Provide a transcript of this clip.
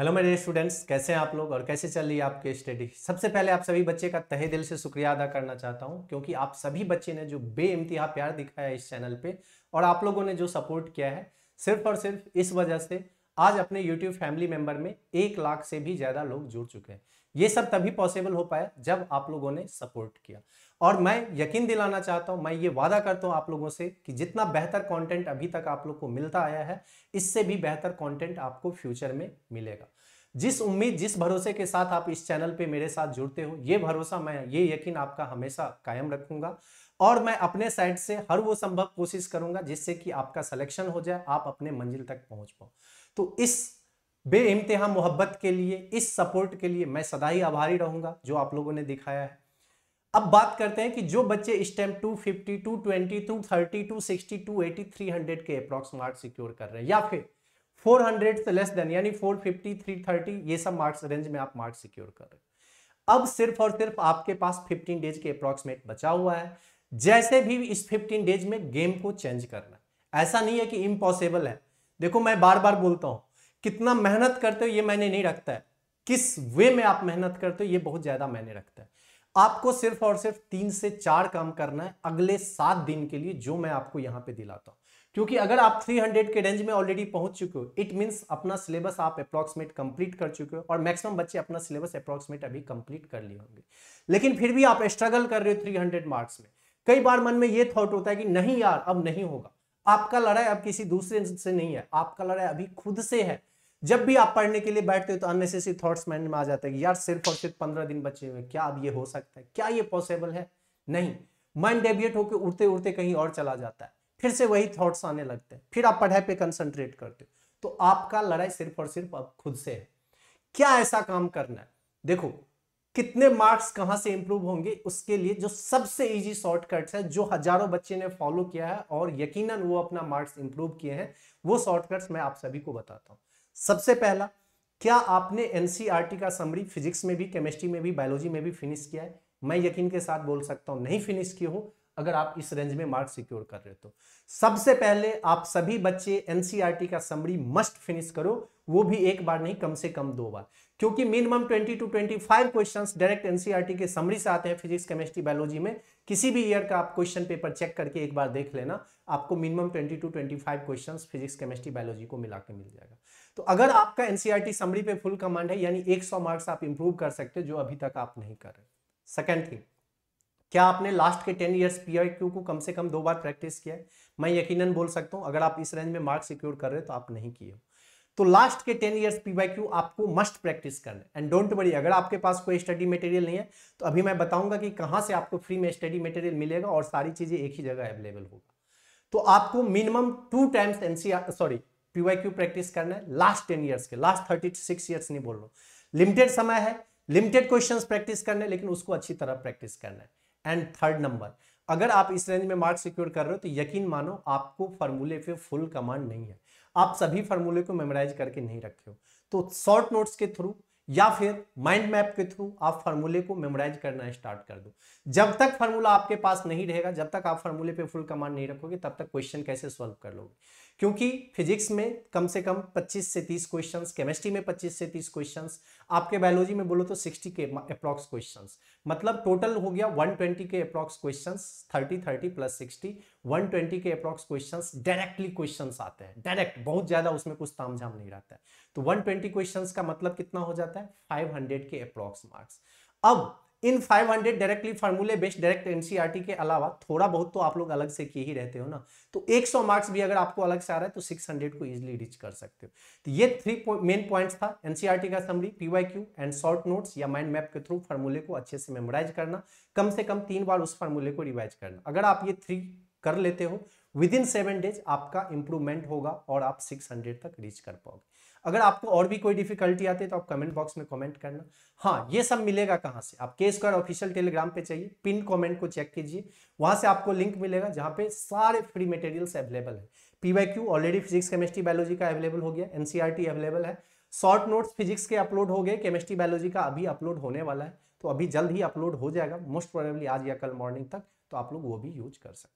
hello मेरे students कैसे हैं आप लोग और कैसे चल रही है आपकी स्टडी सबसे पहले आप सभी बच्चे का तहे दिल से शुक्रिया अदा करना चाहता हूं क्योंकि आप सभी बच्चे ने जो इम्तिहा प्यार दिखाया है इस चैनल पे और आप लोगों ने जो सपोर्ट किया है सिर्फ और सिर्फ इस वजह से आज अपने यूट्यूब फैमिली मेम्बर में एक लाख से भी ज़्यादा लोग जुड़ चुके हैं ये सब तभी पॉसिबल हो पाया जब आप लोगों ने सपोर्ट किया और मैं यकीन दिलाना चाहता हूं मैं ये वादा करता हूं आप लोगों से कि जितना बेहतर कंटेंट अभी तक आप लोग को मिलता आया है इससे भी बेहतर कंटेंट आपको फ्यूचर में मिलेगा जिस उम्मीद जिस भरोसे के साथ आप इस चैनल पे मेरे साथ जुड़ते हो ये भरोसा मैं ये यकीन आपका हमेशा कायम रखूंगा और मैं अपने साइड से हर वो संभव कोशिश करूंगा जिससे कि आपका सलेक्शन हो जाए आप अपने मंजिल तक पहुंच पाओ तो इस बे इम्तहा मोहब्बत के लिए इस सपोर्ट के लिए मैं सदा ही आभारी रहूंगा जो आप लोगों ने दिखाया है अब बात करते हैं कि जो बच्चे इस time two sixty to eighty three hundred के अप्रॉक्स मार्क्स सिक्योर कर रहे हैं या फिर फोर हंड्रेड से लेस देन यानी फोर फिफ्टी थ्री थर्टी ये सब मार्क्स रेंज में आप मार्क्स सिक्योर कर रहे हैं अब सिर्फ और सिर्फ आपके पास फिफ्टीन डेज के अप्रॉक्सीमेट बचा हुआ है जैसे भी इस फिफ्टीन डेज में गेम को चेंज करना ऐसा नहीं है कि इम्पॉसिबल है देखो मैं बार बार बोलता हूं कितना मेहनत करते हो ये मैंने नहीं रखता है किस वे में आप मेहनत करते हो ये बहुत ज्यादा मैंने रखता है आपको सिर्फ और सिर्फ तीन से चार काम करना है अगले सात दिन के लिए जो मैं आपको यहाँ पे दिलाता हूं क्योंकि अगर आप 300 के रेंज में ऑलरेडी पहुंच चुके हो इट मीन्स अपना सिलेबस आप अप्रोक्सीमेट कंप्लीट कर चुके हो और मैक्सिमम बच्चे अपना सिलेबस अप्रोक्सीमेट अभी कंप्लीट कर लिए होंगे लेकिन फिर भी आप स्ट्रगल कर रहे हो 300 मार्क्स में कई बार मन में ये थॉट होता है कि नहीं यार अब नहीं होगा आपका लड़ाई अब किसी दूसरे से नहीं है आपका लड़ाई अभी खुद से है जब भी आप पढ़ने के लिए बैठते हो तो अननेसेसरी थॉट्स माइंड में आ जाते हैं यार सिर्फ और सिर्फ पंद्रह दिन बचे हुए क्या अब ये हो सकता है क्या ये पॉसिबल है नहीं माइंड डेविएट होकर उड़ते उड़ते कहीं और चला जाता है फिर से वही थॉट्स आने लगते हैं फिर आप पढ़ाई पे कंसंट्रेट करते हो तो आपका लड़ाई सिर्फ और सिर्फ अब खुद से है क्या ऐसा काम करना है देखो कितने मार्क्स कहाँ से इंप्रूव होंगे उसके लिए जो सबसे इजी शॉर्टकट्स है जो हजारों बच्चे ने फॉलो किया है और यकीनन वो अपना मार्क्स इंप्रूव किए हैं वो शॉर्टकट्स मैं आप सभी को बताता हूँ सबसे पहला क्या आपने एनसीईआरटी e का समरी फिजिक्स में भी केमिस्ट्री में भी बायोलॉजी में भी फिनिश किया है मैं यकीन के साथ बोल सकता हूं नहीं फिनिश किया हो अगर आप इस रेंज में मार्क सिक्योर कर रहे हो तो सबसे पहले आप सभी बच्चे एनसीईआरटी e का समरी मस्ट फिनिश करो वो भी एक बार नहीं कम से कम दो बार क्योंकि minimum 20 to 25 question direct NCERT के समरी से आते हैं फिजिक्स केमिस्ट्री बायोलॉजी में किसी भी ईयर का आप क्वेश्चन पेपर चेक करके एक बार देख लेना आपको minimum twenty to twenty five question physics chemistry biology को मिला के मिल जाएगा तो अगर आपका एनसीईआरटी e समरी पे फुल कमांड है यानी 100 मार्क्स आप इंप्रूव कर सकते हो जो अभी तक आप नहीं कर रहे सेकेंड थिंग क्या आपने लास्ट के टेन ईयर्स पीआईक्यू को कम से कम दो बार प्रैक्टिस किया है मैं यकीनन बोल सकता हूं अगर आप इस रेंज में मार्क्स सिक्योर कर रहे हो तो आप नहीं किए तो लास्ट के टेन ईयर्स पीवाईक्यू आपको मस्ट प्रैक्टिस करना एंड डोंट वरी अगर आपके पास कोई स्टडी मटेरियल नहीं है तो अभी मैं बताऊंगा कि कहां से आपको फ्री में स्टडी मटेरियल मिलेगा और सारी चीजें एक ही जगह अवेलेबल होगा तो आपको minimum two times NCR sorry PYQ practice करना है लास्ट टेन ईयर्स के लास्ट थर्टी सिक्स ईयर्स नहीं बोल रहा हूँ लिमिटेड समय है लिमिटेड क्वेश्चन प्रैक्टिस करना है लेकिन उसको अच्छी तरह प्रैक्टिस करना है एंड थर्ड नंबर अगर आप इस रेंज में मार्क्स सिक्योर कर रहे हो तो यकीन मानो आपको फॉर्मूले पे फुल कमांड नहीं है आप सभी फॉर्मूले को मेमोराइज करके नहीं रखे हो तो शॉर्ट नोट्स के थ्रू या फिर माइंड मैप के थ्रू आप फार्मूले को मेमोराइज करना स्टार्ट कर दो जब तक फार्मूला आपके पास नहीं रहेगा जब तक आप फार्मूले पे फुल कमांड नहीं रखोगे तब तक क्वेश्चन कैसे सॉल्व कर लोगे क्योंकि फिजिक्स में कम से कम 25 से 30 क्वेश्चंस केमिस्ट्री में 25 से 30 क्वेश्चंस आपके बायोलॉजी में बोलो तो 60 के अप्रॉक्स क्वेश्चन मतलब टोटल हो गया 120 के अप्रॉक्स क्वेश्चन 30 30 प्लस 60 120 के अप्रॉक्स क्वेश्चन डायरेक्टली क्वेश्चन आते हैं डायरेक्ट बहुत ज़्यादा उसमें कुछ तामझाम नहीं रहता है तो वन ट्वेंटी का मतलब कितना हो जाता है जाता है 500 के अप्रोक्स मार्क्स अब इन 500 डायरेक्टली फार्मूले बेस्ड डायरेक्ट एनसीईआरटी के अलावा थोड़ा बहुत तो आप लोग अलग से किए ही रहते हो ना तो 100 मार्क्स भी अगर आपको अलग से आ रहा है तो 600 को इजीली रीच कर सकते हो तो ये थ्री मेन पॉइंट्स था एनसीईआरटी e का summary PYQ and short notes या माइंड मैप के थ्रू फार्मूले को अच्छे से मेमोराइज करना कम से कम तीन बार उस फार्मूले को रिवाइज करना अगर आप ये थ्री कर लेते हो विद इन सेवन डेज आपका इंप्रूवमेंट होगा और आप 600 तक रीच कर पाओगे अगर आपको और भी कोई डिफिकल्टी आती है तो आप कमेंट बॉक्स में कमेंट करना हाँ ये सब मिलेगा कहाँ से आप के स्क्वायर ऑफिशियल टेलीग्राम पे चाहिए पिन कमेंट को चेक कीजिए वहां से आपको लिंक मिलेगा जहाँ पे सारे फ्री मटेरियल्स अवेलेबल है Y Q already physics chemistry biology का अवेलेबल हो गया एनसीआरटी अवेलेबल e है शॉर्ट नोट्स फिजिक्स के अपलोड हो गए केमिस्ट्री बायोलॉजी का अभी अपलोड होने वाला है तो अभी जल्द ही अपलोड हो जाएगा मोस्ट प्रोबेबली आज या कल मॉर्निंग तक तो आप लोग वो भी यूज कर सकते